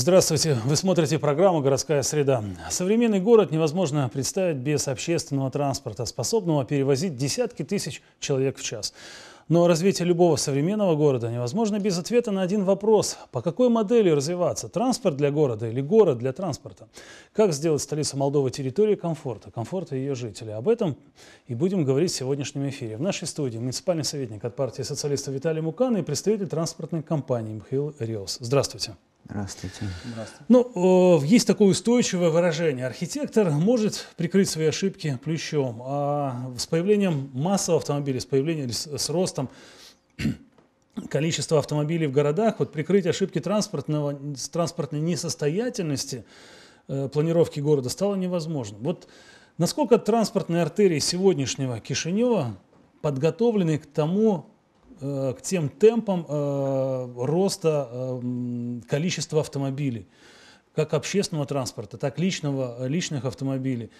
Здравствуйте! Вы смотрите программу «Городская среда». Современный город невозможно представить без общественного транспорта, способного перевозить десятки тысяч человек в час. Но развитие любого современного города невозможно без ответа на один вопрос. По какой модели развиваться? Транспорт для города или город для транспорта? Как сделать столицу Молдовы территории комфорта, комфорта ее жителей? Об этом и будем говорить в сегодняшнем эфире. В нашей студии муниципальный советник от партии социалистов Виталий Мукан и представитель транспортной компании Михаил Риос. Здравствуйте. Здравствуйте. Ну, э, есть такое устойчивое выражение. Архитектор может прикрыть свои ошибки плечом, а с появлением массового автомобиля, с появлением, с, ростом количества автомобилей в городах, вот прикрыть ошибки транспортного, транспортной несостоятельности э, планировки города стало невозможно. Вот насколько транспортные артерии сегодняшнего Кишинева подготовлены к тому, Э, к тем темпам э, роста э, количества автомобилей, как общественного транспорта, так личного, личных автомобилей.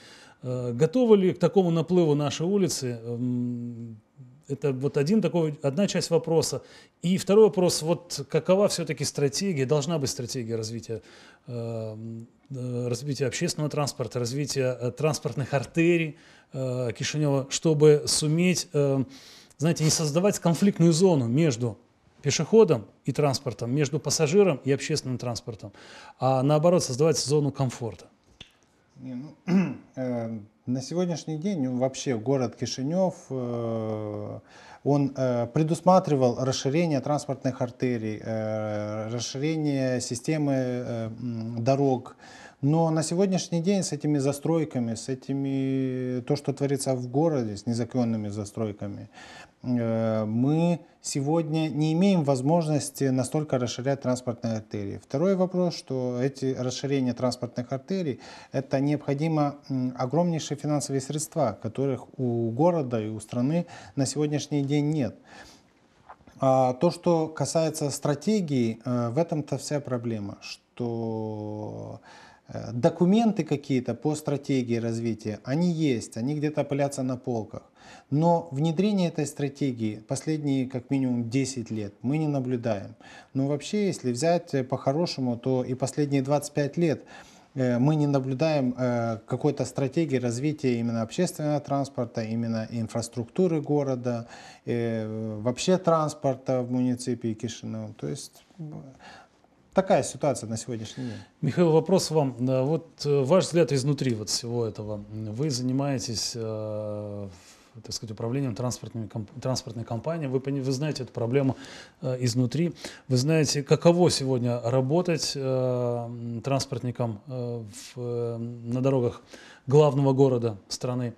Готовы ли к такому наплыву наши улицы? Это вот один такой, одна часть вопроса. И второй вопрос, вот какова все-таки стратегия, должна быть стратегия развития, развития общественного транспорта, развития транспортных артерий Кишинева, чтобы суметь знаете, не создавать конфликтную зону между пешеходом и транспортом, между пассажиром и общественным транспортом, а наоборот создавать зону комфорта. Не, ну, э, на сегодняшний день ну, вообще город Кишинев, э, он э, предусматривал расширение транспортных артерий, э, расширение системы э, дорог, но на сегодняшний день с этими застройками, с этими, то, что творится в городе, с незаконными застройками, Э, мы сегодня не имеем возможности настолько расширять транспортные артерии. Второй вопрос, что эти расширения транспортных артерий – это необходимо огромнейшие финансовые средства, которых у города и у страны на сегодняшний день нет. А то, что касается стратегии, э, в этом-то вся проблема, что Э, документы какие-то по стратегии развития, они есть, они где-то пылятся на полках. Но внедрение этой стратегии последние как минимум 10 лет мы не наблюдаем. Но вообще, если взять э, по-хорошему, то и последние 25 лет э, мы не наблюдаем какой-то стратегии развития именно общественного транспорта, именно инфраструктуры города, вообще транспорта в муниципии Кишинева. То есть такая ситуация на сегодняшний день. Михаил, вопрос вам. Вот э, ваш взгляд изнутри вот всего этого. Вы занимаетесь э, так сказать, управлением транспортной, транспортной компанией. Вы, вы знаете эту проблему э, изнутри. Вы знаете, каково сегодня работать э, транспортником в, на дорогах главного города страны.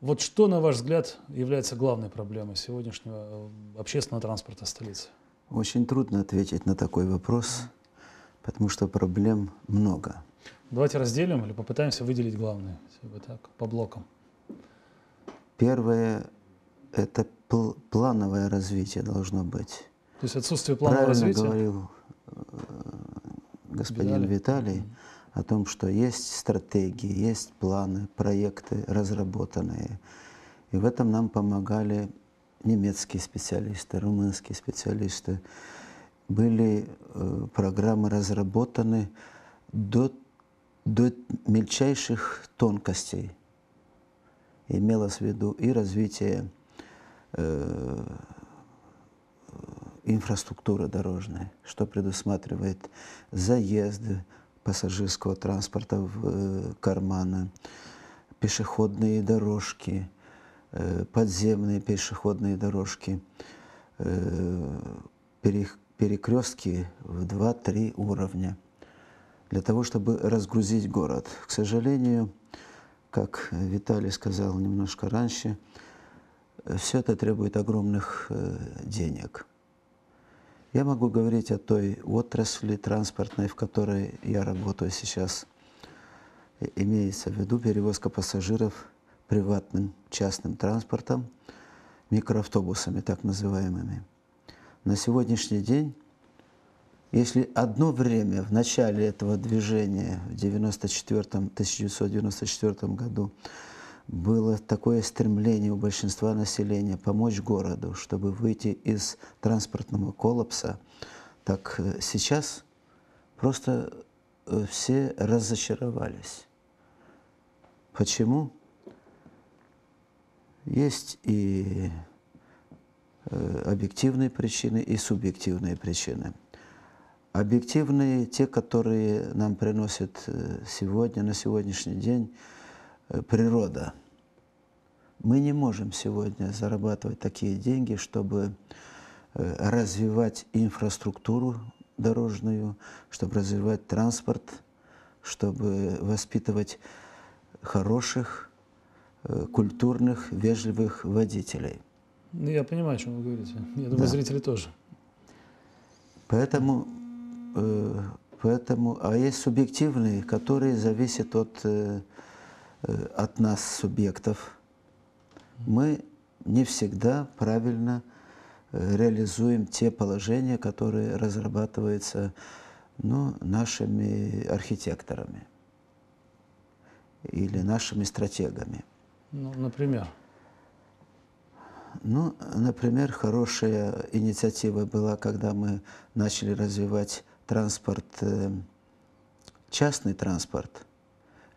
Вот что, на ваш взгляд, является главной проблемой сегодняшнего общественного транспорта столицы? Очень трудно ответить на такой вопрос потому что проблем много. Давайте разделим или попытаемся выделить главные, если так, по блокам. Первое – это пл- плановое развитие должно быть. То есть отсутствие планового Правильно развития? говорил э, господин Виталий, Виталий о том, что есть стратегии, есть планы, проекты разработанные. И в этом нам помогали немецкие специалисты, румынские специалисты, были э, программы разработаны до, до мельчайших тонкостей. Имелось в виду и развитие э, э инфраструктуры дорожной, что предусматривает заезды пассажирского транспорта в э, карманы, пешеходные дорожки, э, подземные пешеходные дорожки, э, переходы перекрестки в 2-3 уровня для того, чтобы разгрузить город. К сожалению, как Виталий сказал немножко раньше, все это требует огромных э, денег. Я могу говорить о той отрасли транспортной, в которой я работаю сейчас. Имеется в виду перевозка пассажиров приватным частным транспортом, микроавтобусами так называемыми на сегодняшний день, если одно время в начале этого движения, в 94 1994 году, было такое стремление у большинства населения помочь городу, чтобы выйти из транспортного коллапса, так э, сейчас просто э, все разочаровались. Почему? Есть и Э, объективные причины и субъективные причины. Объективные – те, которые нам приносят э, сегодня, на сегодняшний день, э, природа. Мы не можем сегодня зарабатывать такие деньги, чтобы развивать инфраструктуру дорожную, чтобы развивать транспорт, чтобы воспитывать хороших, культурных, вежливых водителей – ну, я понимаю, о чем вы говорите. Я думаю, да. зрители тоже. Поэтому, э, поэтому, а есть субъективные, которые зависят от, э, э от нас, субъектов. Мы не всегда правильно э, реализуем те положения, которые разрабатываются ну, нашими архитекторами или нашими стратегами. Ну, например? Ну, например, хорошая инициатива была, когда мы начали развивать транспорт, э, частный транспорт.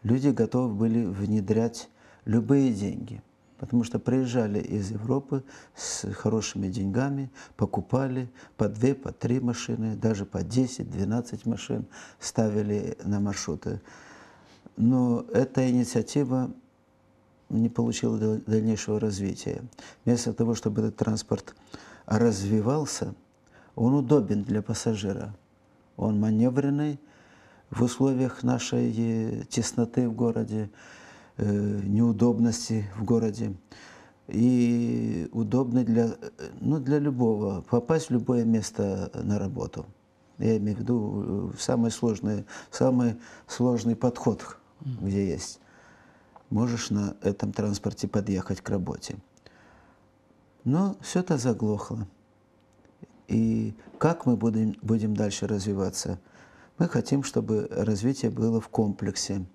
Люди готовы были внедрять любые деньги, потому что приезжали из Европы с хорошими деньгами, покупали по две, по три машины, даже по 10-12 машин ставили на маршруты. Но эта инициатива не получила дальнейшего развития. Вместо того, чтобы этот транспорт развивался, он удобен для пассажира. Он маневренный в условиях нашей э, тесноты в городе, э, неудобности в городе и удобный для, ну, для любого, попасть в любое место на работу. Я имею в виду э, самый сложный, самый сложный подход, где есть можешь на этом транспорте подъехать к работе. Но все это заглохло. И как мы будем, будем дальше развиваться? Мы хотим, чтобы развитие было в комплексе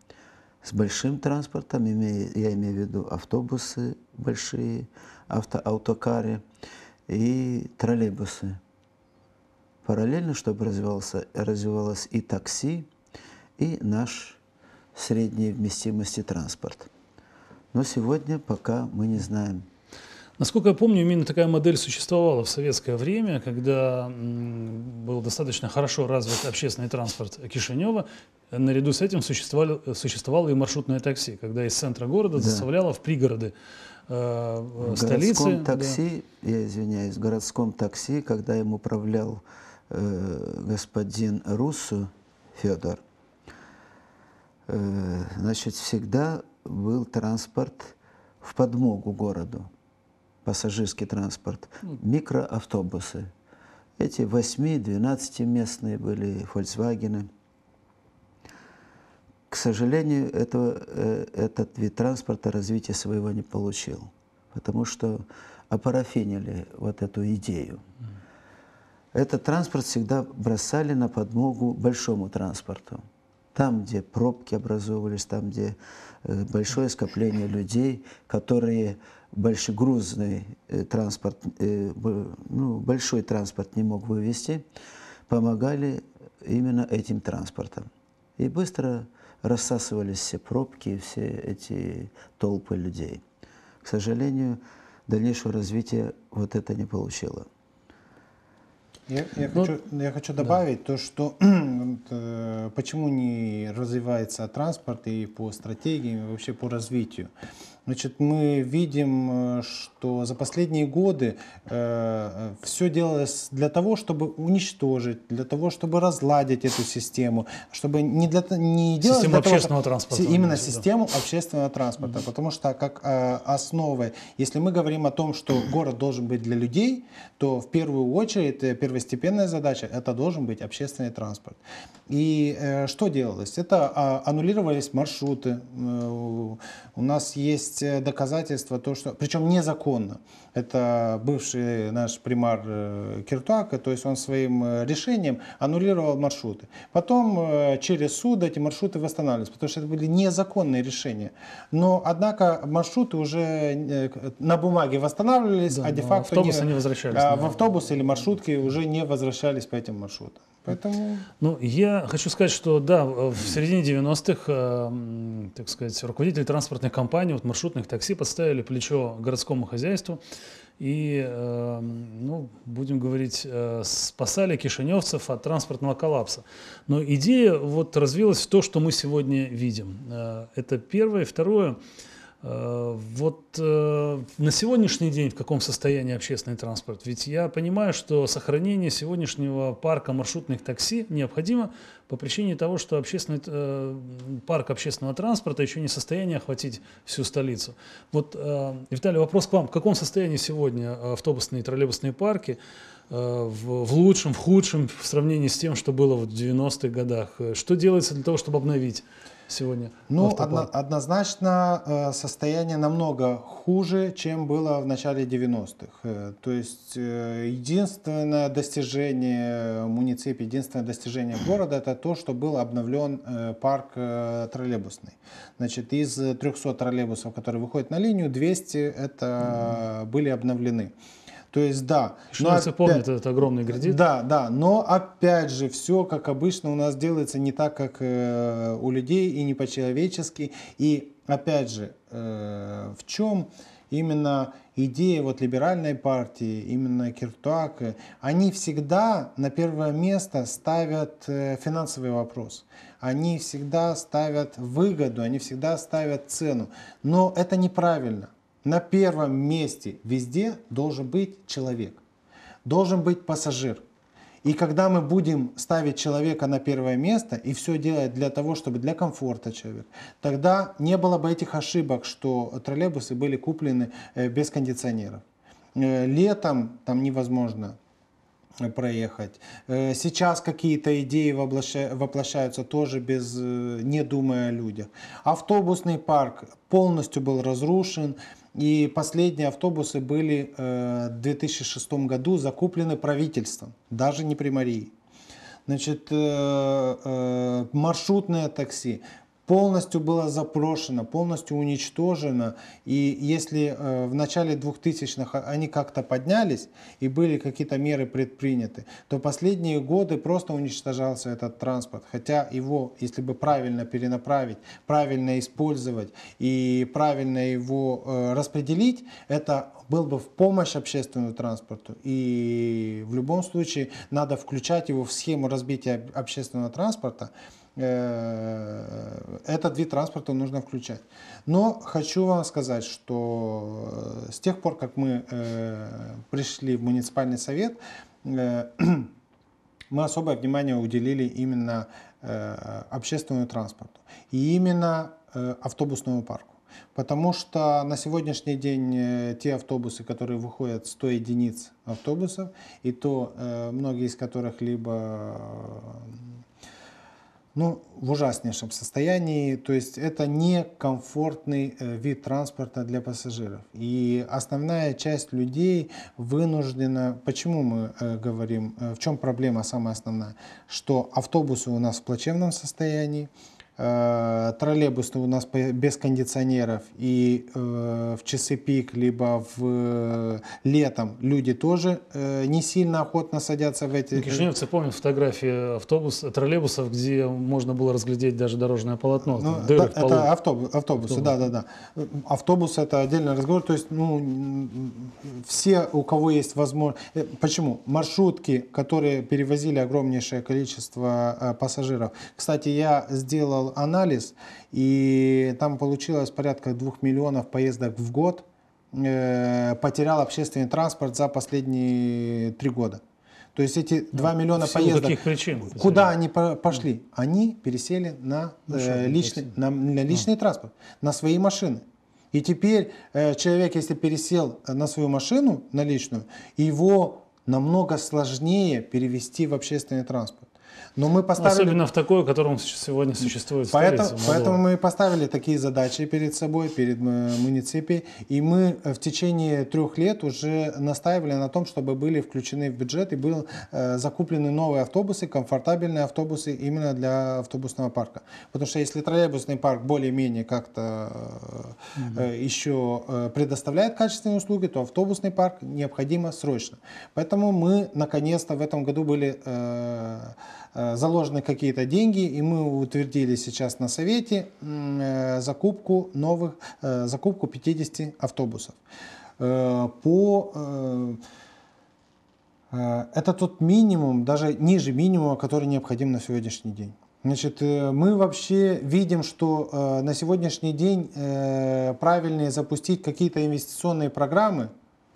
с большим транспортом, имея, я имею в виду автобусы большие, авто, автокары и троллейбусы. Параллельно, чтобы развивался, развивалось и такси, и наш средней вместимости транспорт. Но сегодня пока мы не знаем. Насколько я помню, именно такая модель существовала в советское время, когда был достаточно хорошо развит общественный транспорт Кишинева. Наряду с этим существовало, существовало и маршрутное такси, когда из центра города да. в пригороды э, в э, столицы. городском такси, да. я извиняюсь, в городском такси, когда им управлял э, господин Руссу Федор, Э, значит, всегда был транспорт в подмогу городу, пассажирский транспорт, микроавтобусы. Эти 8-12 местные были Volkswagen. К сожалению, этого, э, этот вид транспорта развития своего не получил, потому что опарафинили вот эту идею. Этот транспорт всегда бросали на подмогу большому транспорту там, где пробки образовывались, там, где э, большое скопление людей, которые большегрузный э, транспорт, э, ну, большой транспорт не мог вывести, помогали именно этим транспортом. И быстро рассасывались все пробки, все эти толпы людей. К сожалению, дальнейшего развития вот это не получило. Я, я, ну, хочу, я хочу добавить да. то, что э, почему не развивается транспорт и по стратегии, и вообще по развитию. Значит, мы видим, э, что за последние годы э, э все делалось для того, чтобы уничтожить, для того, чтобы разладить эту систему, чтобы не для не делать систему общественного того, транспорта. Именно значит, систему общественного транспорта, mm-hmm. потому что как э, основы, если мы говорим о том, что город должен быть для людей, то в первую очередь э, первостепенная задача это должен быть общественный транспорт. И э, что делалось? Это э, аннулировались маршруты. Э, у нас есть есть э, доказательства, то, что... Причем незаконно. Это бывший наш примар э, Киртуака, то есть он своим э, решением аннулировал маршруты. Потом э, через суд эти маршруты восстанавливались, потому что это были незаконные решения. Но, однако, маршруты уже на бумаге восстанавливались, да, а де-факто... Автобусы не, не возвращались. А, В автобусы или маршрутки уже не возвращались по этим маршрутам. Поэтому... Ну, я хочу сказать, что да, в середине 90-х, э, так сказать, руководители транспортных компаний, вот маршрутных такси подставили плечо городскому хозяйству, и, эм, ну, будем говорить, э, спасали кишиневцев от транспортного коллапса. Но идея вот развилась в то, что мы сегодня видим. Э, это первое. Второе, Э, вот э, на сегодняшний день в каком состоянии общественный транспорт? Ведь я понимаю, что сохранение сегодняшнего парка маршрутных такси необходимо по причине того, что общественный, э, парк общественного транспорта еще не в состоянии охватить всю столицу. Вот, э, Виталий, вопрос к вам. В каком состоянии сегодня автобусные и троллейбусные парки? В, в лучшем, в худшем в сравнении с тем, что было в 90-х годах? Что делается для того, чтобы обновить? сегодня? Ну, одно, однозначно э, состояние намного хуже, чем было в начале 90-х. Э, то есть э, единственное достижение муниципии, единственное достижение города это то, что был обновлен парк троллейбусный. Значит, из 300 троллейбусов, которые выходят на линию, 200 это mm-hmm. были обновлены. То есть, да. Швейцы опять... помнят этот огромный кредит. Да, да, но опять же, все, как обычно, у нас делается не так, как э, у людей и не по-человечески. И опять же, э, в чем именно идея вот либеральной партии, именно Киртуака, э, они всегда на первое место ставят э, финансовый вопрос. Они всегда ставят выгоду, они всегда ставят цену. Но это неправильно. На первом месте везде должен быть человек, должен быть пассажир. И когда мы будем ставить человека на первое место и все делать для того, чтобы для комфорта человека, тогда не было бы этих ошибок, что троллейбусы были куплены э, без кондиционеров. Э, летом там невозможно э, проехать. Сейчас какие-то идеи воплощаются тоже без, не думая о людях. Автобусный парк полностью был разрушен, и последние автобусы были э, в 2006 году закуплены правительством, даже не при Марии. Значит, э, э, маршрутное такси полностью была запрошена, полностью уничтожена. И если э, в начале 2000-х они как-то поднялись и были какие-то меры предприняты, то последние годы просто уничтожался этот транспорт. Хотя его, если бы правильно перенаправить, правильно использовать и правильно его э, распределить, это был бы в помощь общественному транспорту. И в любом случае надо включать его в схему разбития общественного транспорта, Э, этот вид транспорта нужно включать. Но хочу вам сказать, что э, с тех пор, как мы э, пришли в муниципальный совет, мы особое внимание уделили именно общественному транспорту и именно автобусному парку. Потому что на сегодняшний день те автобусы, которые выходят 100 единиц автобусов, и то многие из которых либо ну, в ужаснейшем состоянии. То есть это некомфортный э, вид транспорта для пассажиров. И основная часть людей вынуждена... Почему мы э, говорим, э, в чем проблема самая основная? Что автобусы у нас в плачевном состоянии, Э, троллейбусные у нас без кондиционеров и э, в часы пик, либо в э, летом люди тоже э, не сильно охотно садятся в эти... Ну, кишиневцы помнят фотографии автобус, троллейбусов, где можно было разглядеть даже дорожное полотно. Ну, да, это полу... автобус, автобусы, да, да, да. Автобус это отдельный разговор. То есть, ну, все, у кого есть возможность... Э, почему? Маршрутки, которые перевозили огромнейшее количество э, пассажиров. Кстати, я сделал анализ, и там получилось порядка двух миллионов поездок в год э, потерял общественный транспорт за последние три года. То есть эти 2 ну, миллиона поездок, каких причин, куда они пошли? Они пересели на, э, ну, личный, на, на личный ну. транспорт, на свои машины. И теперь э, человек, если пересел э, на свою машину, на личную, его намного сложнее перевести в общественный транспорт. Но мы поставили... Особенно в такое, котором сегодня существует поэтому, столица, поэтому мы поставили такие задачи перед собой, перед э, муниципией. И мы э, в течение трех лет уже настаивали на том, чтобы были включены в бюджет и были э, закуплены новые автобусы, комфортабельные автобусы именно для автобусного парка. Потому что если троллейбусный парк более-менее как-то э, угу. еще э, предоставляет качественные услуги, то автобусный парк необходимо срочно. Поэтому мы наконец-то в этом году были э, Э, заложены какие-то деньги, и мы утвердили сейчас на совете э, закупку новых, э, закупку 50 автобусов. По это тот минимум, даже ниже минимума, который необходим на сегодняшний день. Значит, мы вообще видим, что на сегодняшний день правильнее запустить какие-то инвестиционные программы,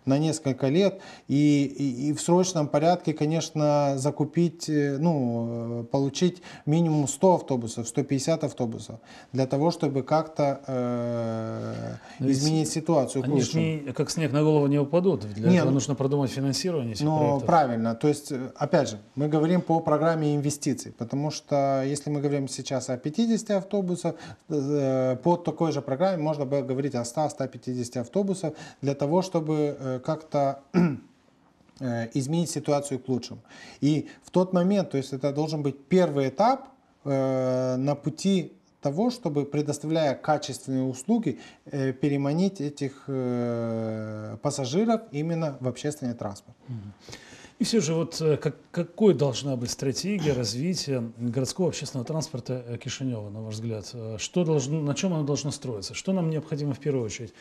на несколько лет. И, и, и в срочном порядке, конечно, закупить, э, ну, э, получить минимум 100 автобусов, 150 автобусов, для того, чтобы как-то э, ну, изменить ситуацию. Они же не, как снег на голову не упадут. Для не, этого ну, нужно продумать финансирование этих Ну, правильно. То есть, э, опять же, мы говорим по программе инвестиций, потому что если мы говорим сейчас о 50 автобусах, э, по такой же программе можно было говорить о 100-150 автобусов для того, чтобы э, Э, как-то э, изменить ситуацию к лучшему. И в тот момент, то есть это должен быть первый этап э, на пути того, чтобы, предоставляя качественные услуги, переманить этих пассажиров именно в общественный транспорт. И все же, вот как, какой должна быть стратегия развития городского общественного транспорта Кишинева, на ваш взгляд? Что должно, на чем оно должно строиться? Что нам необходимо в первую очередь?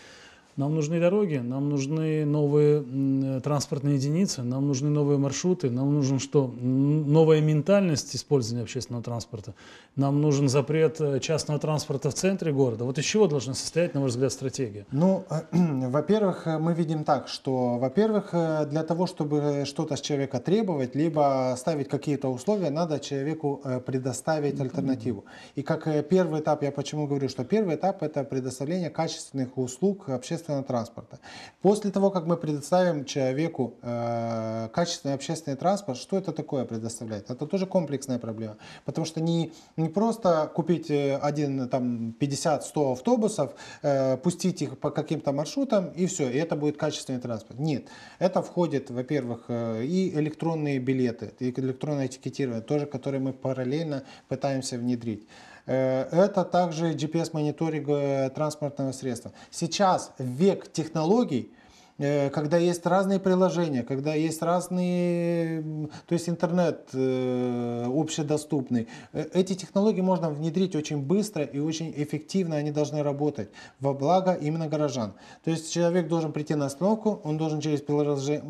Нам нужны дороги, нам нужны новые транспортные единицы, нам нужны новые маршруты, нам нужен что? Новая ментальность использования общественного транспорта. Нам нужен запрет э, частного транспорта в центре города. Вот из чего должна состоять, на ваш взгляд, стратегия? Ну, а, во-первых, э, мы видим так, что, во-первых, э, для того, чтобы что-то с человека требовать, либо ставить какие-то условия, надо человеку предоставить альтернативу. И как первый этап, я почему говорю, что первый этап – это предоставление качественных услуг общественного общественного транспорта. После того, как мы предоставим человеку э, качественный общественный транспорт, что это такое предоставлять? Это тоже комплексная проблема. Потому что не, не просто купить э, один, там, 50-100 автобусов, э, пустить их по каким-то маршрутам и все, и это будет качественный транспорт. Нет, это входит, во-первых, э, и электронные билеты, и электронное этикетирование, тоже, которые мы параллельно пытаемся внедрить. Э, это также GPS-мониторинг э, транспортного средства. Сейчас век технологий, э, когда есть разные приложения, когда есть разные, то есть интернет общедоступный. Эти технологии можно внедрить очень быстро и очень эффективно, они должны работать во благо именно горожан. То есть человек должен прийти на остановку, он должен через приложение,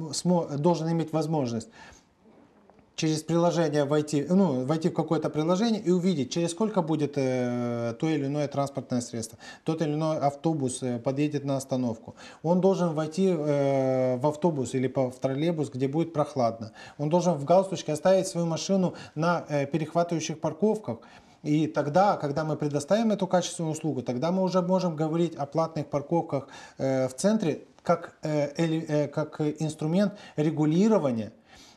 должен иметь возможность через приложение войти, ну, войти в какое-то приложение и увидеть, через сколько будет э, то или иное транспортное средство, тот или иной автобус э, подъедет на остановку. Он должен войти э, в автобус или в троллейбус, где будет прохладно. Он должен в галстучке оставить свою машину на э, перехватывающих парковках, и тогда, когда мы предоставим эту качественную услугу, тогда мы уже можем говорить о платных парковках э, в центре как, э, э, как инструмент регулирования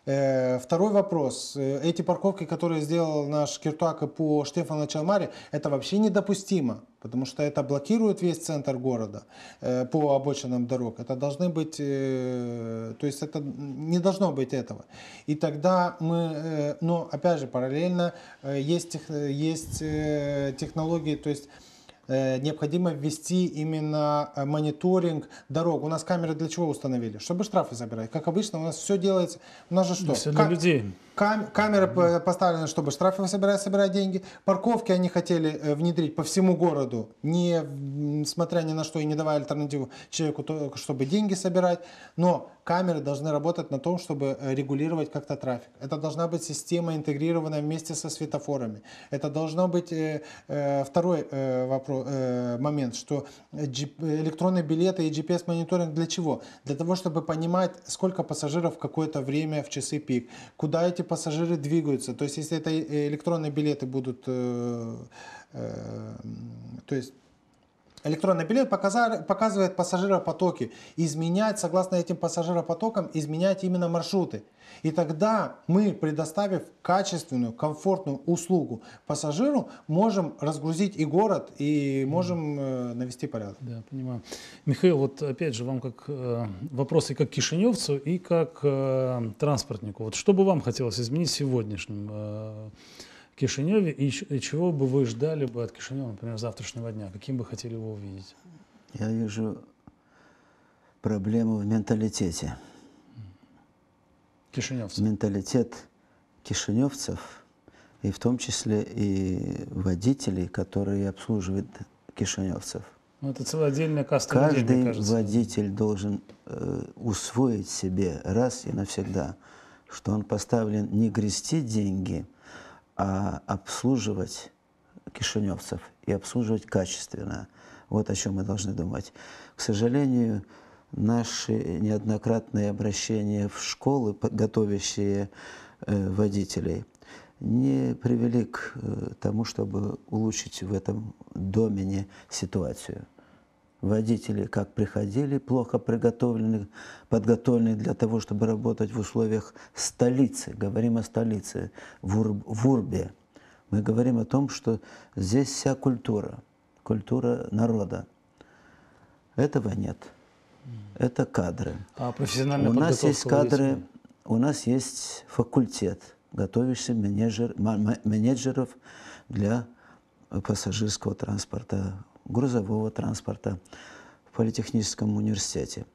Э, второй вопрос. Э, эти парковки, которые сделал наш Киртуака по Штефану Чалмаре, это вообще недопустимо, потому что это блокирует весь центр города э, по обочинам дорог. Это должны быть, то есть это не должно быть этого. И тогда мы, но опять же параллельно есть, есть технологии, то есть Э, необходимо ввести именно э, мониторинг дорог. У нас камеры для чего установили? Чтобы штрафы забирать. Как обычно, у нас все делается. У нас же что? Все на людей. Кам камеры mm-hmm. поставлены, чтобы штрафы собирать, собирать деньги. Парковки они хотели э, внедрить по всему городу, не смотря ни на что и не давая альтернативу человеку, чтобы деньги собирать. Но камеры должны работать на том, чтобы э, регулировать как-то трафик. Это должна быть система интегрированная вместе со светофорами. Это должно быть э, второй вопрос, момент, что электронные билеты и GPS-мониторинг для чего? Для того, чтобы понимать, сколько пассажиров в какое-то время в часы пик, куда эти пассажиры двигаются. То есть, если это э, электронные билеты будут, э, э, то есть Электронный билет показывает пассажиропотоки. Изменять, согласно этим пассажиропотокам, изменять именно маршруты. И тогда мы, предоставив качественную, комфортную услугу пассажиру, можем разгрузить и город, и можем э, навести порядок. Да, понимаю. Михаил, вот опять же вам как э, вопросы как кишиневцу и как э, транспортнику. Вот что бы вам хотелось изменить в э, Кишиневе, и, и чего бы вы ждали бы от Кишинева, например, завтрашнего дня? Каким бы хотели его увидеть? Я вижу проблему в менталитете. Кишиневцев. Менталитет кишиневцев, и в том числе и водителей, которые обслуживают кишиневцев. Ну, это целая отдельная каста Каждый людей, мне кажется. водитель должен э, усвоить себе раз и навсегда, что он поставлен не грести деньги, а обслуживать кишиневцев и обслуживать качественно. Вот о чем мы должны думать. К сожалению, наши неоднократные обращения в школы, готовящие э, водителей, не привели к э, тому, чтобы улучшить в этом домене ситуацию водители как приходили, плохо приготовленных, подготовленных для того, чтобы работать в условиях столицы. Говорим о столице, в, Ур, в Урбе. Мы говорим о том, что здесь вся культура, культура народа. Этого нет. Это кадры. А профессиональная у нас есть кадры, у нас есть факультет, готовящий менеджер, менеджеров для пассажирского транспорта грузового транспорта в Политехническом университете.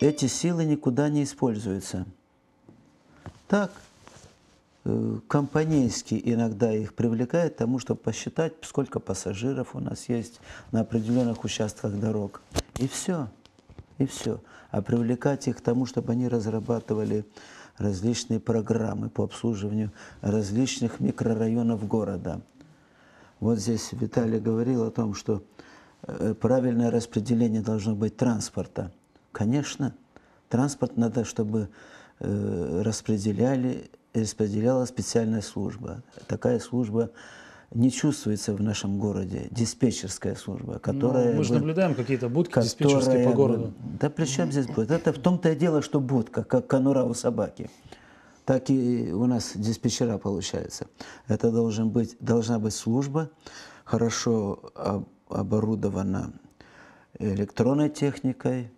Эти силы никуда не используются. Так, э, компанейские иногда их привлекают к тому, чтобы посчитать, сколько пассажиров у нас есть на определенных участках дорог. И все. И все. А привлекать их к тому, чтобы они разрабатывали различные программы по обслуживанию различных микрорайонов города – вот здесь Виталий говорил о том, что э, правильное распределение должно быть транспорта. Конечно, транспорт надо, чтобы э, распределяли, распределяла специальная служба. Такая служба не чувствуется в нашем городе диспетчерская служба, ну, которая... Ну, мы же бы, наблюдаем какие-то будки которая, по городу. Да при чем здесь будет? Это в том-то и дело, что будка, как конура у собаки так и у нас диспетчера получается. Это должен быть, должна быть служба, хорошо оборудована электронной техникой,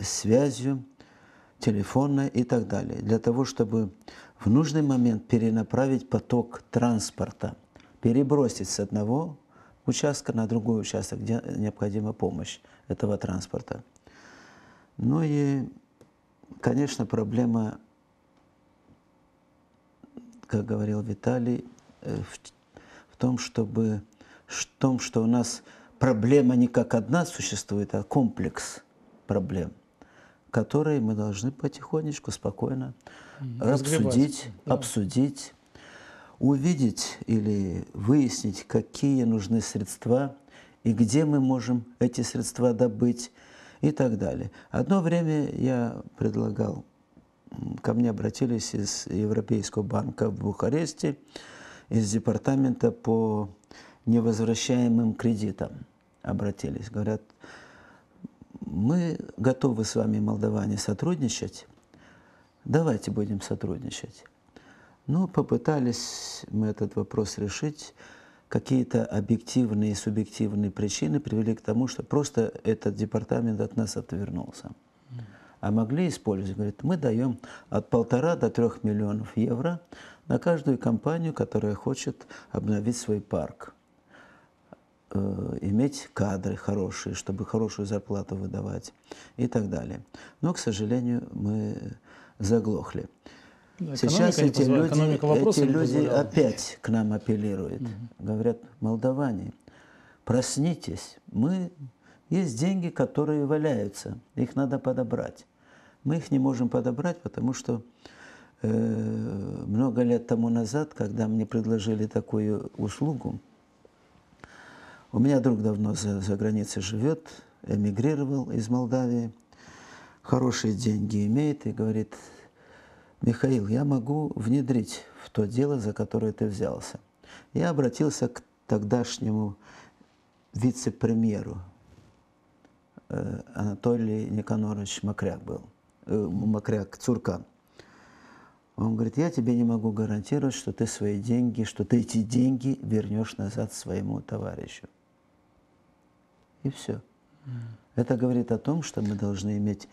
связью, телефонной и так далее, для того, чтобы в нужный момент перенаправить поток транспорта, перебросить с одного участка на другой участок, где необходима помощь этого транспорта. Ну и, конечно, проблема как говорил Виталий, э, в, в том, чтобы в том, что у нас проблема не как одна существует, а комплекс проблем, которые мы должны потихонечку, спокойно рассудить, да. обсудить, увидеть или выяснить, какие нужны средства и где мы можем эти средства добыть и так далее. Одно время я предлагал ко мне обратились из Европейского банка в Бухаресте, из департамента по невозвращаемым кредитам обратились. Говорят, мы готовы с вами, молдаване, сотрудничать. Давайте будем сотрудничать. Ну, попытались мы этот вопрос решить. Какие-то объективные и субъективные причины привели к тому, что просто этот департамент от нас отвернулся а могли использовать. Говорит, мы даем от полтора до трех миллионов евро на каждую компанию, которая хочет обновить свой парк э, иметь кадры хорошие, чтобы хорошую зарплату выдавать и так далее. Но, к сожалению, мы заглохли. Да, ну, Сейчас эти люди, эти люди опять к нам апеллируют. Угу. Говорят, молдаване, проснитесь, мы есть деньги, которые валяются, их надо подобрать. Мы их не можем подобрать, потому что э, много лет тому назад, когда мне предложили такую услугу, у меня друг давно за, за границей живет, эмигрировал из Молдавии, хорошие деньги имеет и говорит, Михаил, я могу внедрить в то дело, за которое ты взялся. Я обратился к тогдашнему вице-премьеру э, Анатолий Никонорович Макряк был. Э, мокряк, Цуркан. Он говорит, я тебе не могу гарантировать, что ты свои деньги, что ты эти деньги вернешь назад своему товарищу. И все. Это говорит о том, что мы должны иметь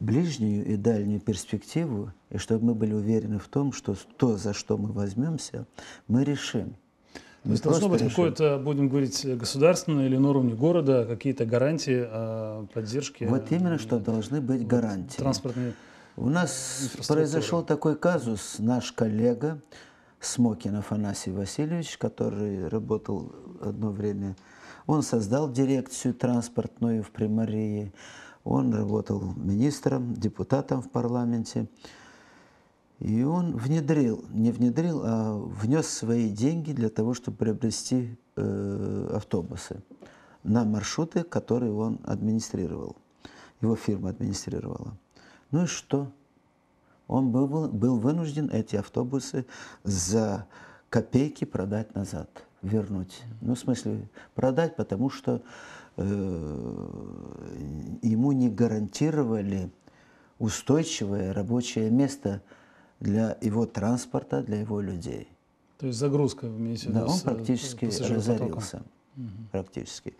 ближнюю и дальнюю перспективу, и чтобы мы были уверены в том, что то, за что мы возьмемся, мы решим. То должно быть какое-то, будем говорить, государственное или на уровне города какие-то гарантии а, поддержки. Вот а, именно, что должны быть гарантии. Транспортные. У нас произошел такой казус. Наш коллега Смокин Афанасий Васильевич, который работал одно время, он создал дирекцию транспортную в Примории. Он работал министром, депутатом в парламенте. И он внедрил, не внедрил, а внес свои деньги для того, чтобы приобрести э, автобусы на маршруты, которые он администрировал. Его фирма администрировала. Ну и что? Он был, был вынужден эти автобусы за копейки продать назад, вернуть. Ну, в смысле, продать, потому что э, ему не гарантировали устойчивое рабочее место – для его транспорта, для его людей. То есть загрузка в да, Да, он э, практически разорился. Угу. Практически.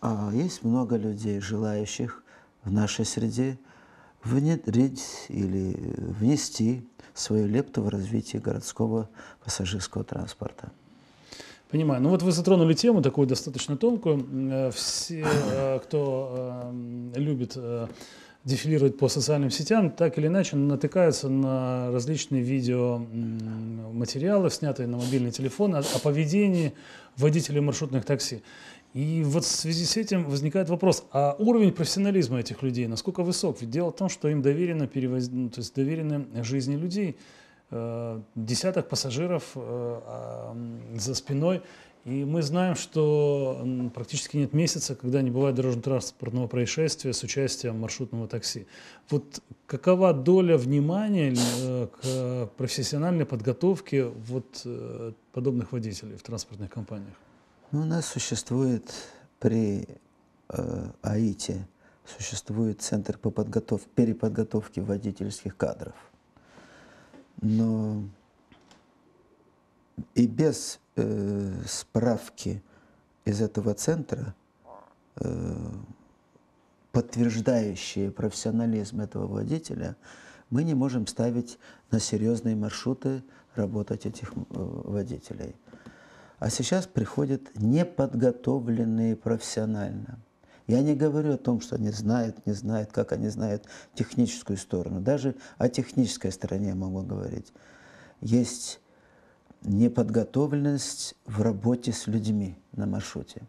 А есть много людей, желающих в нашей среде внедрить или э, внести свою лепту в развитие городского пассажирского транспорта. Понимаю. Ну вот вы затронули тему такую достаточно тонкую. Э, все, кто любит дефилируют по социальным сетям, так или иначе натыкается на различные видеоматериалы, снятые на мобильный телефон, о, о поведении водителей маршрутных такси. И вот в связи с этим возникает вопрос, а уровень профессионализма этих людей насколько высок? Ведь дело в том, что им доверено перевоз... ну, то есть доверены жизни людей, э, десяток пассажиров э, а, за спиной, и мы знаем, что практически нет месяца, когда не бывает дорожно-транспортного происшествия с участием маршрутного такси. Вот какова доля внимания э, к профессиональной подготовке вот э, подобных водителей в транспортных компаниях? Ну, у нас существует при э, АИТе существует центр по подготовке, переподготовке водительских кадров. Но и без э, справки из этого центра, э, подтверждающие профессионализм этого водителя, мы не можем ставить на серьезные маршруты работать этих э, водителей. А сейчас приходят неподготовленные профессионально. Я не говорю о том, что они знают, не знают, как они знают техническую сторону. Даже о технической стороне я могу говорить. Есть неподготовленность в работе с людьми на маршруте.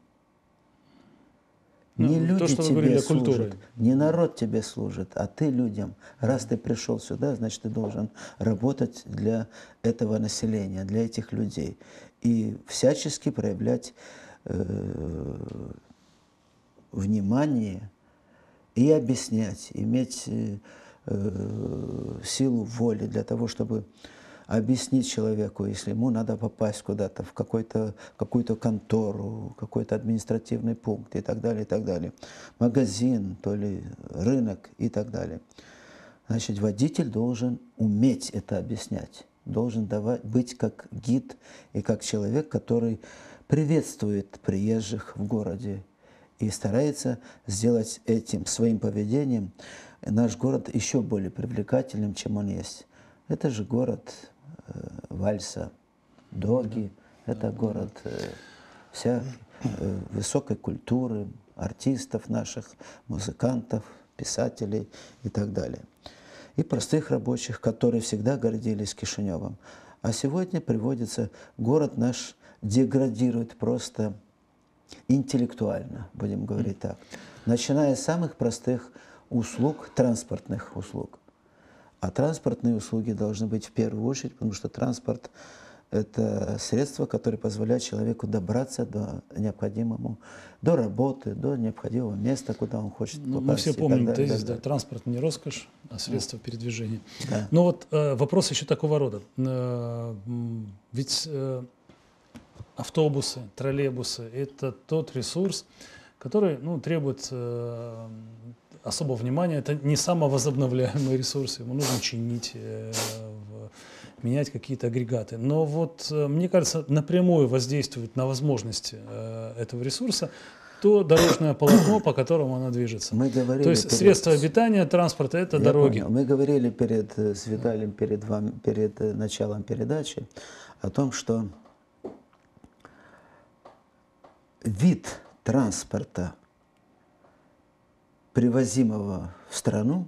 Ну, не люди то, что тебе говорили, служат, не народ тебе служит, а ты людям. Раз ты пришел сюда, значит, ты должен работать для этого населения, для этих людей. И всячески проявлять э, внимание и объяснять, иметь э, э силу воли для того, чтобы э, объяснить человеку, если ему надо попасть куда-то, в какую-то какую -то контору, какой-то административный пункт и так далее, и так далее. Магазин, то ли рынок и так далее. Значит, водитель должен уметь это объяснять, должен давать, быть как гид и как человек, который приветствует приезжих в городе и старается сделать этим своим поведением наш город еще более привлекательным, чем он есть. Это же город Э, вальса, доги. Это город э, вся э, высокой культуры, артистов наших, музыкантов, писателей и так далее. И простых рабочих, которые всегда гордились Кишиневым. А сегодня приводится, город наш деградирует просто интеллектуально, будем говорить так, начиная с самых простых услуг, транспортных услуг. А транспортные услуги должны быть в первую очередь, потому что транспорт – это средство, которое позволяет человеку добраться до необходимому, до работы, до необходимого места, куда он хочет ну, попасть. Мы все помним далее, тезис, да, транспорт не роскошь, а средство да. передвижения. Да. Но ну вот э, вопрос еще такого рода. Э, ведь э, автобусы, троллейбусы – это тот ресурс, который ну, требует э, особого внимания. Это не самовозобновляемые ресурсы, ему нужно чинить, э, менять какие-то агрегаты. Но вот, э, мне кажется, напрямую воздействует на возможности э, этого ресурса то дорожное полотно, по которому она движется. Мы говорили то есть перед... средства обитания, транспорта – это Я дороги. Понял. Мы говорили перед, с Виталием перед, вам, перед началом передачи о том, что вид транспорта привозимого в страну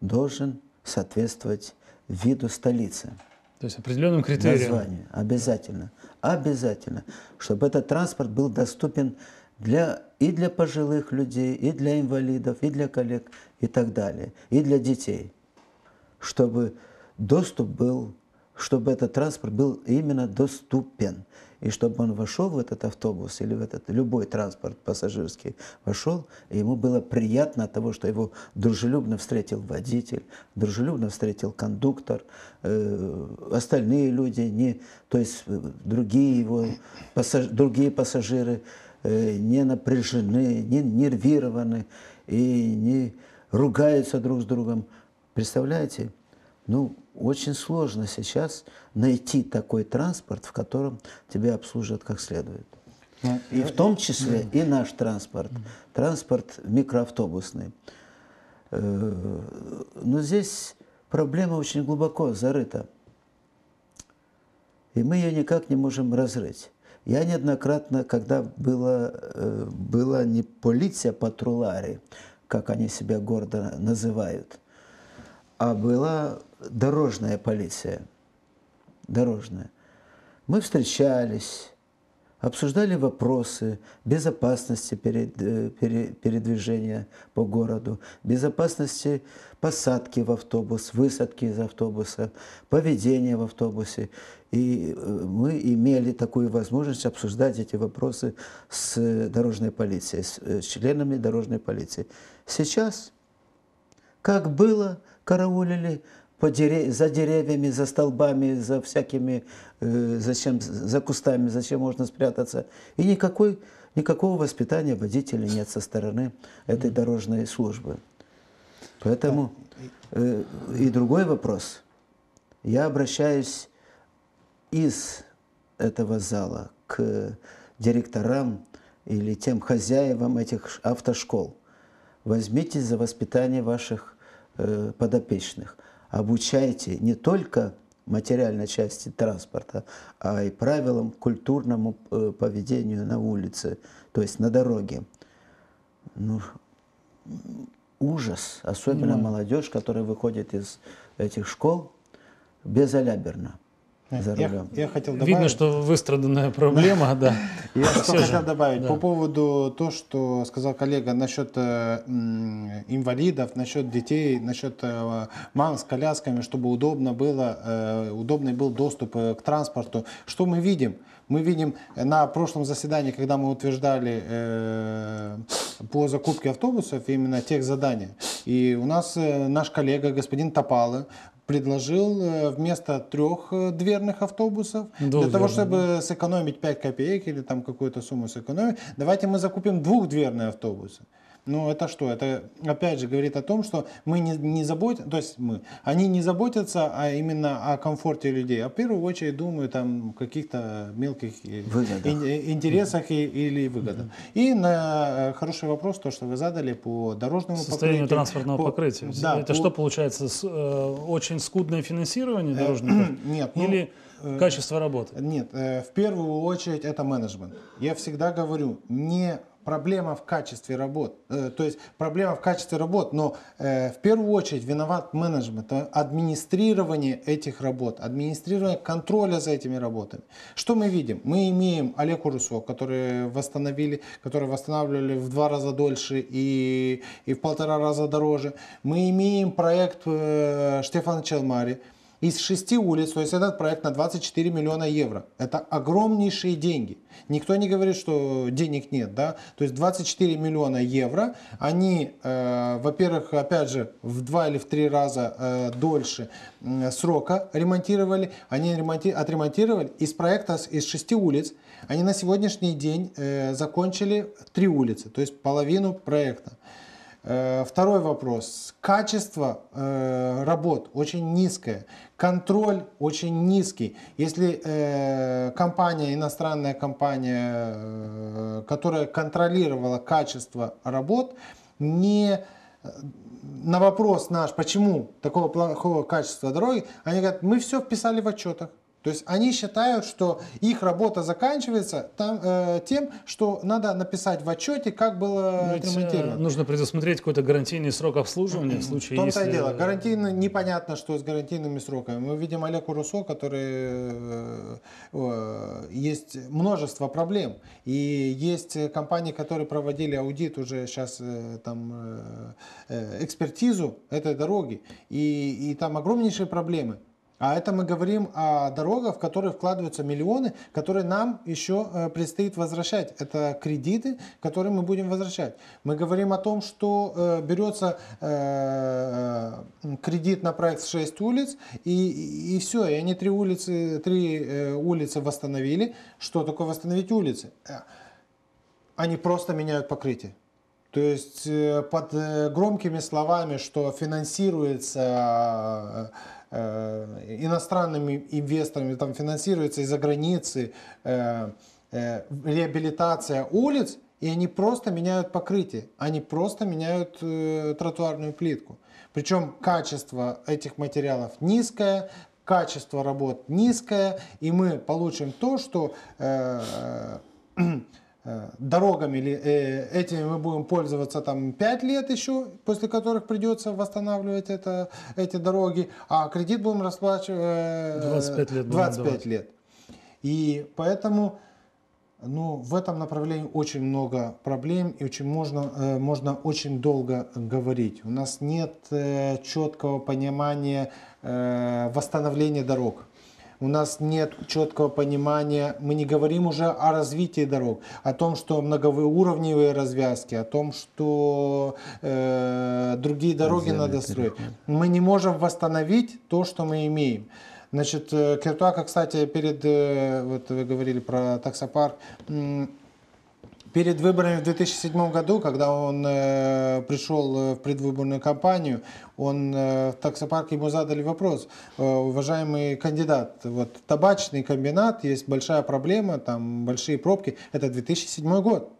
должен соответствовать виду столицы. То есть определенным критериям. Название. Обязательно. Обязательно. Чтобы этот транспорт был доступен для, и для пожилых людей, и для инвалидов, и для коллег, и так далее, и для детей. Чтобы доступ был, чтобы этот транспорт был именно доступен и чтобы он вошел в этот автобус или в этот любой транспорт пассажирский вошел, ему было приятно от того, что его дружелюбно встретил водитель, дружелюбно встретил кондуктор, э, остальные люди, не, то есть э, другие его пассаж, другие пассажиры э, не напряжены, не нервированы и не ругаются друг с другом. Представляете? Ну, очень сложно сейчас найти такой транспорт, в котором тебя обслужат как следует. Ну, и в том числе и наш транспорт, транспорт микроавтобусный. Э, Но ну, здесь проблема очень глубоко зарыта. И мы ее никак не можем разрыть. Я неоднократно, когда была, э, была не полиция патрулари, как они себя гордо называют – а была дорожная полиция. Дорожная. Мы встречались, обсуждали вопросы безопасности перед э, передвижения по городу, безопасности посадки в автобус, высадки из автобуса, поведения в автобусе. И э, мы имели такую возможность обсуждать эти вопросы с дорожной полицией, с э, членами дорожной полиции. Сейчас, как было, караулили по дерев... за деревьями, за столбами, за всякими, э, зачем, за кустами, зачем можно спрятаться. И никакой, никакого воспитания водителя нет со стороны этой дорожной службы. Поэтому э, и другой вопрос. Я обращаюсь из этого зала к директорам или тем хозяевам этих автошкол. Возьмите за воспитание ваших Э, подопечных. Обучайте не только материальной части транспорта, а и правилам культурному э, поведению на улице, то есть на дороге. Ну, ужас, особенно mm. молодежь, которая выходит из этих школ безаляберно за рулем. Я, я хотел добавить. Видно, что выстраданная проблема, да. Я хотел добавить по поводу то, что сказал коллега насчет э, инвалидов, насчет детей, насчет э, мам с колясками, чтобы удобно было, э, удобный был доступ к транспорту. Что мы видим? Мы видим на прошлом заседании, когда мы утверждали э, по закупке автобусов именно тех заданий, и у нас э, наш коллега господин Топалы предложил э, вместо трех э, дверных автобусов, Двух ну, для того, чтобы сэкономить 5 копеек или там какую-то сумму сэкономить, давайте мы закупим двухдверные автобусы. Но ну, это что? Это опять же говорит о том, что мы не, не заботимся, то есть мы, они не заботятся а именно о комфорте людей, а в первую очередь думают там каких-то мелких ин, э, интересах да. и, или выгодах. Да. И на э, хороший вопрос, то, что вы задали по дорожному Состоянию покрытию. транспортного по, покрытия. Да, это по, что получается? С, э, очень скудное финансирование э, дорожного Нет. Ну, или... Ну, Качество работы. Нет, в первую очередь это менеджмент. Я всегда говорю, не проблема в качестве работ, э, то есть проблема в качестве работ, но э, в первую очередь виноват менеджмент, э, администрирование этих работ, администрирование контроля за этими работами. Что мы видим? Мы имеем Олег Урусов, который восстановили, который восстанавливали в два раза дольше и, и в полтора раза дороже. Мы имеем проект э, Штефана Челмари, из шести улиц, то есть этот проект на 24 миллиона евро. Это огромнейшие деньги. Никто не говорит, что денег нет, да. То есть 24 миллиона евро, они, э, во-первых, опять же, в два или в три раза э, дольше э, срока ремонтировали. Они ремонти- отремонтировали из проекта из шести улиц. Они на сегодняшний день э, закончили три улицы, то есть половину проекта. Э, второй вопрос. Качество э, работ очень низкое, контроль очень низкий. Если э, компания, иностранная компания, э, которая контролировала качество работ, не э, на вопрос наш, почему такого плохого качества дороги, они говорят, мы все вписали в отчетах. То есть они считают, что их работа заканчивается там, э, тем, что надо написать в отчете, как было Ведь э, отремонтировано. Нужно предусмотреть какой-то гарантийный срок обслуживания в случае, в том-то если... и дело. Гарантийно непонятно, что с гарантийными сроками. Мы видим Олег Урусо, который... Э, э, есть множество проблем. И есть компании, которые проводили аудит уже сейчас э, там э, э экспертизу этой дороги. И, и там огромнейшие проблемы. А это мы говорим о дорогах, в которые вкладываются миллионы, которые нам еще э, предстоит возвращать. Это кредиты, которые мы будем возвращать. Мы говорим о том, что э, берется э, кредит на проект 6 улиц, и, и все, и они три улицы, три улицы восстановили. Что такое восстановить улицы? Они просто меняют покрытие. То есть под громкими словами, что финансируется Э, иностранными инвесторами, там финансируется из-за границы э, э, реабилитация улиц, и они просто меняют покрытие, они просто меняют тротуарную плитку. Причем качество этих материалов низкое, качество работ низкое, и мы получим то, что Э, дорогами ли, э, этими мы будем пользоваться там 5 лет еще, после которых придется восстанавливать это, эти дороги, а кредит будем расплачивать 25 э, лет. 25 лет. И поэтому ну, в этом направлении очень много проблем и очень можно, можно очень долго говорить. У нас нет четкого понимания восстановления дорог у нас нет четкого понимания, мы не говорим уже о развитии дорог, о том, что многоуровневые развязки, о том, что э, другие дороги Отдельный надо строить. Мы не можем восстановить то, что мы имеем. Значит, э, Киртуака, кстати, перед, э, вот вы говорили про таксопарк, Перед выборами в 2007 году, когда он э, пришел э, в предвыборную кампанию, он э, в таксопарке ему задали вопрос, э, уважаемый кандидат, вот табачный комбинат, есть большая проблема, там большие пробки, это 2007 год.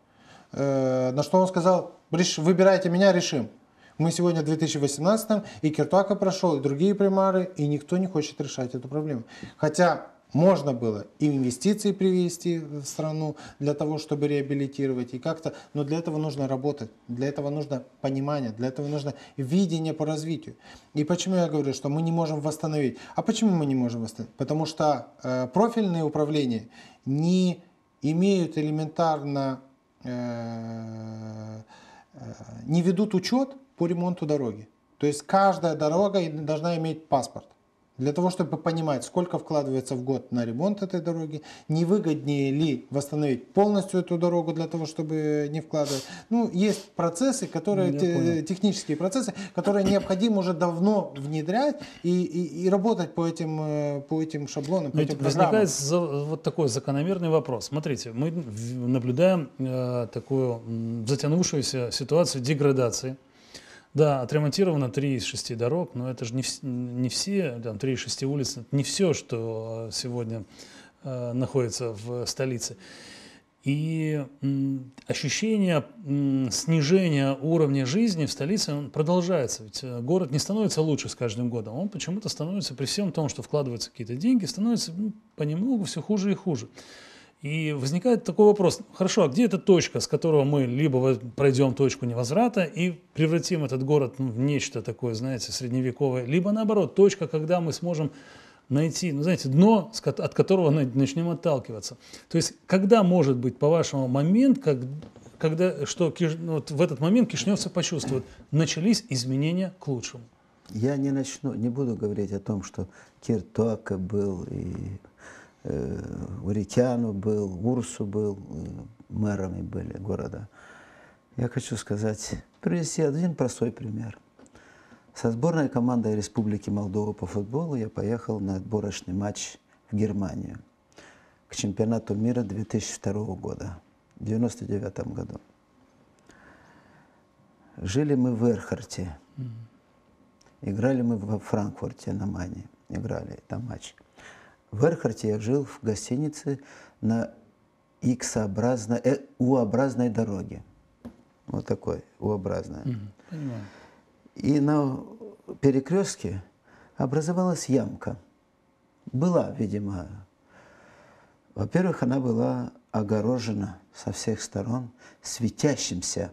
Э, на что он сказал, выбирайте меня, решим. Мы сегодня в 2018 и Киртака прошел, и другие примары, и никто не хочет решать эту проблему. Хотя можно было и инвестиции привести в страну для того, чтобы реабилитировать и как-то, но для этого нужно работать, для этого нужно понимание, для этого нужно видение по развитию. И почему я говорю, что мы не можем восстановить? А почему мы не можем восстановить? Потому что э, профильные управления не имеют элементарно, э, э, не ведут учет по ремонту дороги. То есть каждая дорога должна иметь паспорт для того, чтобы понимать, сколько вкладывается в год на ремонт этой дороги, не выгоднее ли восстановить полностью эту дорогу для того, чтобы не вкладывать. Ну, есть процессы, которые, ну, те, технические процессы, которые необходимо уже давно внедрять и, и, и работать по этим, э, по этим шаблонам, по этим Возникает за, вот такой закономерный вопрос. Смотрите, мы наблюдаем э, такую затянувшуюся ситуацию деградации да, отремонтировано 3 из 6 дорог, но это же не, не все, там, 3 из 6 улиц, не все, что э, сегодня э, находится в столице. И м, ощущение м, снижения уровня жизни в столице он продолжается. Ведь э, город не становится лучше с каждым годом. Он почему-то становится, при всем том, что вкладываются какие-то деньги, становится ну, понемногу все хуже и хуже. И возникает такой вопрос, хорошо, а где эта точка, с которого мы либо пройдем точку невозврата и превратим этот город в нечто такое, знаете, средневековое, либо наоборот, точка, когда мы сможем найти, ну, знаете, дно, от которого начнем отталкиваться. То есть, когда может быть, по-вашему, момент, как, когда, что ну, вот в этот момент кишневцы почувствуют, начались изменения к лучшему? Я не начну, не буду говорить о том, что Кир был и Э, Уритяну был, Урсу был, э, мэрами были города. Я хочу сказать, привести один простой пример. Со сборной командой Республики Молдова по футболу я поехал на отборочный матч в Германию к чемпионату мира 2002 года, в 1999 году. Жили мы в Эрхарте, играли мы во Франкфурте на Мане, играли там матч. В Эрхарте я жил в гостинице на X-образной, э, образной дороге. Вот такой, у образная Mm -hmm. И на перекрестке образовалась ямка. Была, видимо. Во-первых, она была огорожена со всех сторон светящимся,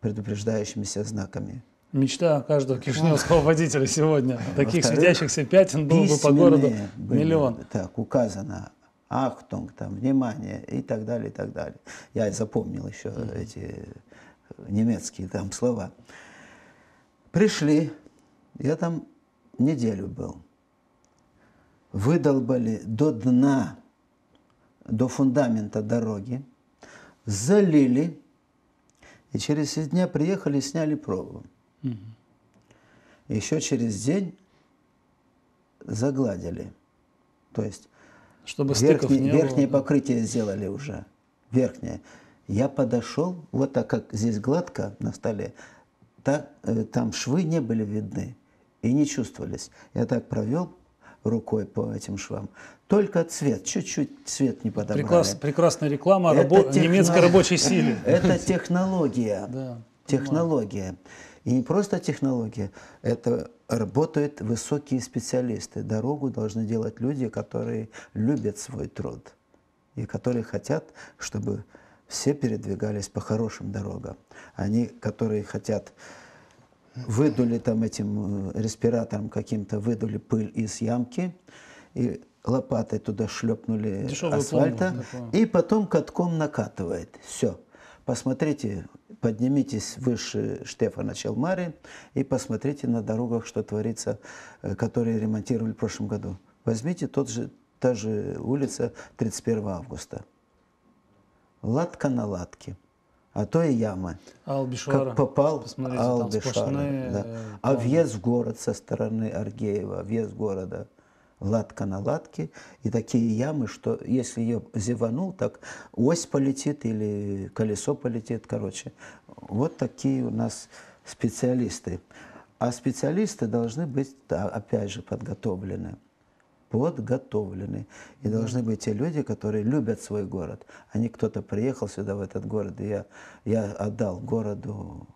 предупреждающимися знаками – Мечта каждого кишиневского водителя сегодня. Таких светящихся пятен было бы по городу миллион. Так, указано. Ахтунг, там, внимание и так далее, и так далее. Я запомнил еще mm-hmm. эти э, немецкие там слова. Пришли, я там неделю был. Выдолбали до дна, до фундамента дороги, залили, и через 7 дня приехали и сняли пробу. Угу. Еще через день загладили. То есть Чтобы верхний, не верхнее было, покрытие да? сделали уже. Верхнее. Я подошел, вот так как здесь гладко на столе, так, э, там швы не были видны и не чувствовались. Я так провел рукой по этим швам. Только цвет, чуть-чуть цвет не подобрали. Прекрас, прекрасная реклама рабо- техно... немецкой рабочей силы. Это технология. технология. Понимаю. И не просто технология, это работают высокие специалисты. Дорогу должны делать люди, которые любят свой труд и которые хотят, чтобы все передвигались по хорошим дорогам. Они, которые хотят выдули там этим э, респиратором каким-то, выдули пыль из ямки и лопатой туда шлепнули Дешевый асфальта, пломб, и потом катком накатывает. Все. Посмотрите, поднимитесь выше Штефана Челмари и посмотрите на дорогах, что творится, э, которые ремонтировали в прошлом году. Возьмите тот же, та же улица 31 августа. Латка на латке а то и яма. Албишвара. Как попал Албишвара. Сплошные... Да. Э, а въезд в город со стороны Аргеева, въезд города латка на латке, и такие ямы, что если ее зеванул, так ось полетит или колесо полетит, короче. Вот такие у нас специалисты. А специалисты должны быть, опять же, подготовлены подготовлены. И должны быть те люди, которые любят свой город. Они а кто-то приехал сюда, в этот город, и я, я отдал городу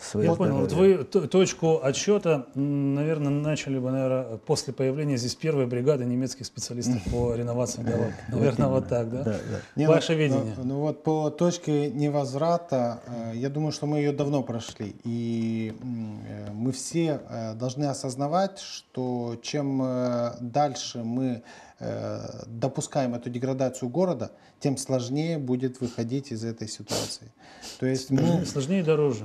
свое Я понял. Вот вы точку отсчета, наверное, начали бы, наверное, после появления здесь первой бригады немецких специалистов по реновации дорог. Наверное, вот так, да? Ну, Ваше ну, видение. Ну, ну вот по точке невозврата, э, я думаю, что мы ее давно прошли. И э, мы все э, должны осознавать, что чем дальше мы допускаем эту деградацию города, тем сложнее будет выходить из этой ситуации. То есть мы... Сложнее и дороже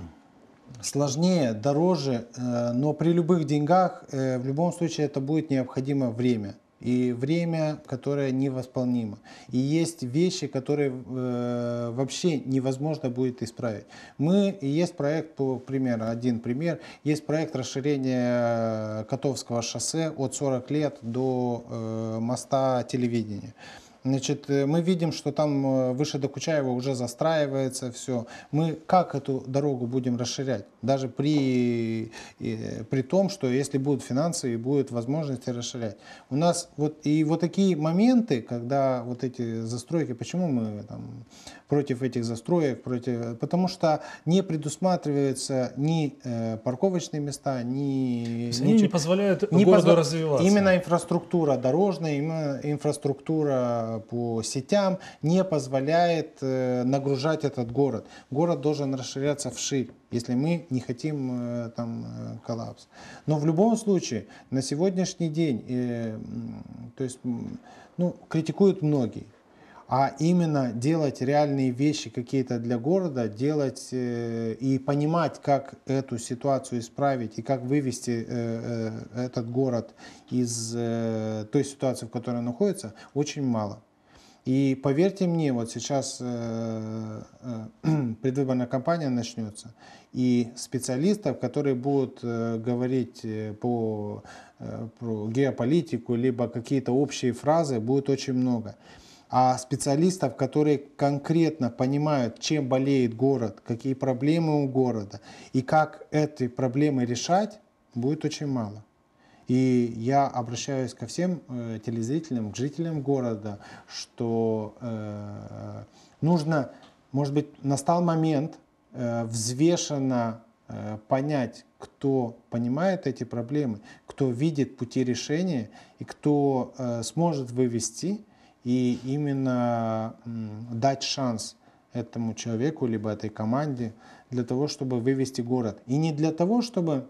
сложнее, дороже, э, но при любых деньгах э, в любом случае это будет необходимо время. И время, которое невосполнимо. И есть вещи, которые э, вообще невозможно будет исправить. Мы, есть проект, по примеру, один пример, есть проект расширения э, Котовского шоссе от 40 лет до э, моста телевидения. Значит, э, мы видим, что там э, выше Докучаева уже застраивается все. Мы как эту дорогу будем расширять? Даже при, э, при том, что если будут финансы и будет возможности расширять. У нас вот и вот такие моменты, когда вот эти застройки, почему мы там против этих застроек, против, потому что не предусматриваются ни э, парковочные места, ни... Они ни, не позволяют не городу позва... развиваться. Именно инфраструктура дорожная, именно инфраструктура по сетям не позволяет э, нагружать этот город. Город должен расширяться вширь, если мы не хотим э, там э, коллапс. Но в любом случае, на сегодняшний день, то есть, ну, критикуют многие а именно делать реальные вещи какие-то для города, делать э, и понимать, как эту ситуацию исправить и как вывести э, э, этот город из э, той ситуации, в которой он находится, очень мало. И поверьте мне, вот сейчас э, э, предвыборная кампания начнется, и специалистов, которые будут говорить по, про геополитику, либо какие-то общие фразы, будет очень много а специалистов, которые конкретно понимают, чем болеет город, какие проблемы у города и как эти проблемы решать, будет очень мало. И я обращаюсь ко всем э, телезрителям, к жителям города, что э, нужно, может быть, настал момент э, взвешенно э, понять, кто понимает эти проблемы, кто видит пути решения и кто э, сможет вывести и именно дать шанс этому человеку, либо этой команде, для того, чтобы вывести город. И не для того, чтобы...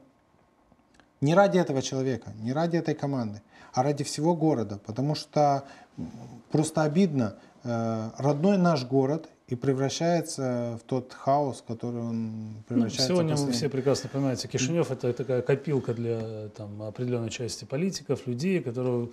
Не ради этого человека, не ради этой команды, а ради всего города. Потому что просто обидно, э, родной наш город и превращается в тот хаос, который он ну, превращается. Ну, сегодня вы все прекрасно понимаете, Кишинев это такая копилка для там, определенной части политиков, людей, которые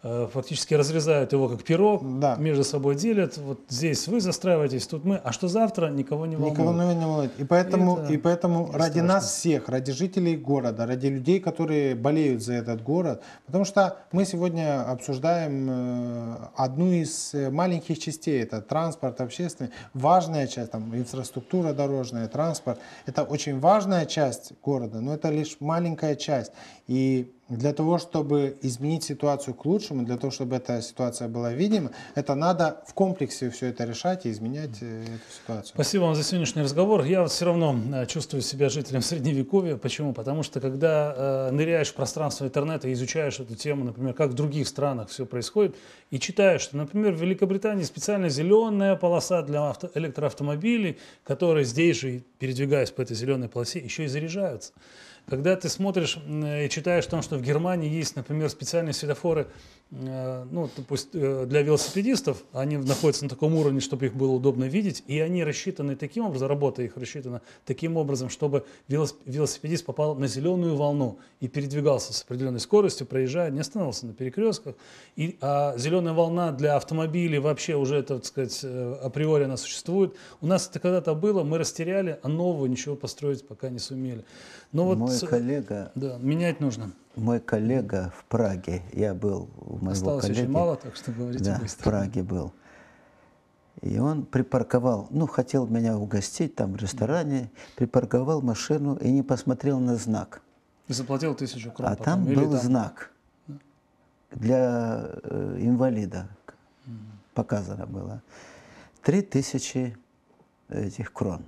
Э, фактически разрезают его как пирог, да. между собой делят. Вот здесь вы застраиваетесь, тут мы, а что завтра никого не волнует. Никого не волнует. И поэтому, и, и поэтому ради страшно. нас всех, ради жителей города, ради людей, которые болеют за этот город, потому что мы сегодня обсуждаем э, одну из э, маленьких частей, это транспорт общественный, важная часть, там инфраструктура дорожная, транспорт, это очень важная часть города, но это лишь маленькая часть. И для того, чтобы изменить ситуацию к лучшему, для того, чтобы эта ситуация была видима, это надо в комплексе все это решать и изменять э, эту ситуацию. Спасибо вам за сегодняшний разговор. Я все равно э, чувствую себя жителем Средневековья. Почему? Потому что когда э, ныряешь в пространство интернета и изучаешь эту тему, например, как в других странах все происходит, и читаю, что, например, в Великобритании специально зеленая полоса для авто, электроавтомобилей, которые здесь же, передвигаясь по этой зеленой полосе, еще и заряжаются. Когда ты смотришь и читаешь о том, что в Германии есть, например, специальные светофоры Э, ну, пусть э, для велосипедистов, они находятся на таком уровне, чтобы их было удобно видеть, и они рассчитаны таким образом, работа их рассчитана таким образом, чтобы велосипедист попал на зеленую волну и передвигался с определенной скоростью, проезжая, не останавливался на перекрестках. И, а зеленая волна для автомобилей вообще уже, это, так сказать, э, априори она существует. У нас это когда-то было, мы растеряли, а нового ничего построить пока не сумели. Но ну вот, мой коллега... Да, менять нужно. Мой коллега в Праге, я был у моего Осталось коллеги, очень мало, так что говорите да, быстро. в Праге был. И он припарковал, ну, хотел меня угостить там в ресторане, припарковал машину и не посмотрел на знак. И заплатил тысячу крон А потом, там был там... знак для э, инвалида, показано было. Три тысячи этих крон,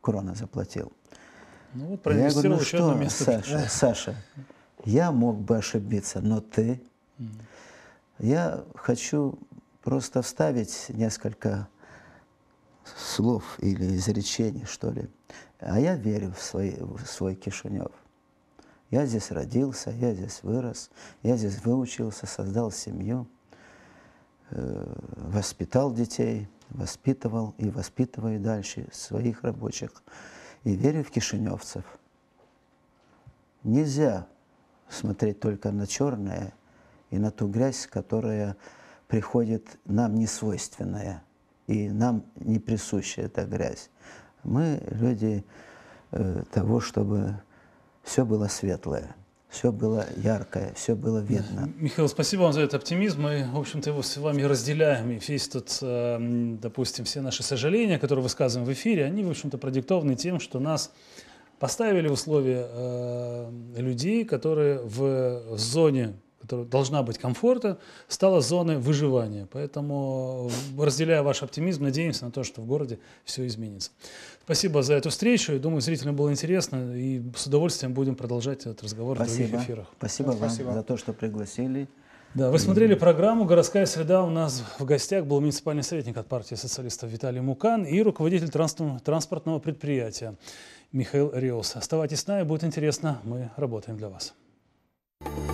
крона заплатил. Ну вот проинвестировал еще ну, что, Саша, Саша, я мог бы ошибиться, но ты... Я хочу просто вставить несколько слов или изречений, что ли. А я верю в свой, в свой Кишинев. Я здесь родился, я здесь вырос, я здесь выучился, создал семью, э, воспитал детей, воспитывал и воспитываю дальше своих рабочих и верю в кишиневцев. Нельзя смотреть только на черное и на ту грязь, которая приходит нам не свойственная и нам не присуща эта грязь. Мы люди э, того, чтобы все было светлое все было яркое, все было видно. Михаил, спасибо вам за этот оптимизм. Мы, в общем-то, его с вами разделяем. И весь тут, э, допустим, все наши сожаления, которые высказываем в эфире, они, в общем-то, продиктованы тем, что нас поставили в условия э, людей, которые в зоне которая должна быть комфорта, стала зоной выживания. Поэтому, разделяя ваш оптимизм, надеемся на то, что в городе все изменится. Спасибо за эту встречу. Думаю, зрителям было интересно, и с удовольствием будем продолжать этот разговор Спасибо. в других эфирах. Спасибо, Спасибо вам за то, что пригласили. Да, вы смотрели программу «Городская среда». У нас в гостях был муниципальный советник от партии социалистов Виталий Мукан и руководитель транспортного предприятия Михаил Риос. Оставайтесь с нами, будет интересно, мы работаем для вас. Thank you